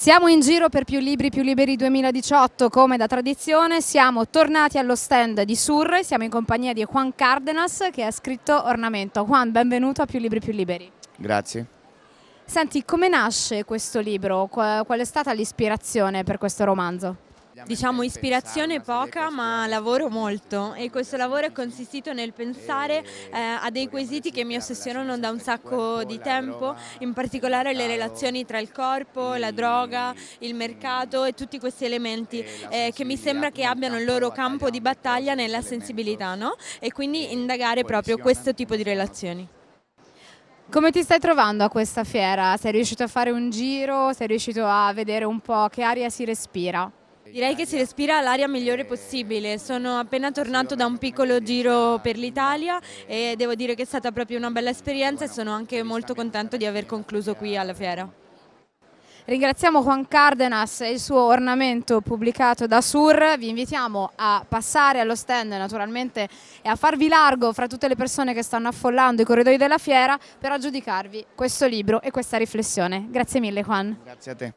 Siamo in giro per Più Libri Più Liberi 2018, come da tradizione, siamo tornati allo stand di Surre, siamo in compagnia di Juan Cardenas che ha scritto Ornamento. Juan, benvenuto a Più Libri Più Liberi. Grazie. Senti, come nasce questo libro? Qual è stata l'ispirazione per questo romanzo? diciamo ispirazione poca ma lavoro molto e questo lavoro è consistito nel pensare eh, a dei quesiti che mi ossessionano da un sacco di tempo, in particolare le relazioni tra il corpo, la droga, il mercato e tutti questi elementi eh, che mi sembra che abbiano il loro campo di battaglia nella sensibilità no? e quindi indagare proprio questo tipo di relazioni. Come ti stai trovando a questa fiera? Sei riuscito a fare un giro? Sei riuscito a vedere un po' che aria si respira? Direi che si respira l'aria migliore possibile, sono appena tornato da un piccolo giro per l'Italia e devo dire che è stata proprio una bella esperienza e sono anche molto contento di aver concluso qui alla fiera. Ringraziamo Juan Cardenas e il suo ornamento pubblicato da Sur. Vi invitiamo a passare allo stand naturalmente e a farvi largo fra tutte le persone che stanno affollando i corridoi della fiera per aggiudicarvi questo libro e questa riflessione. Grazie mille Juan. Grazie a te.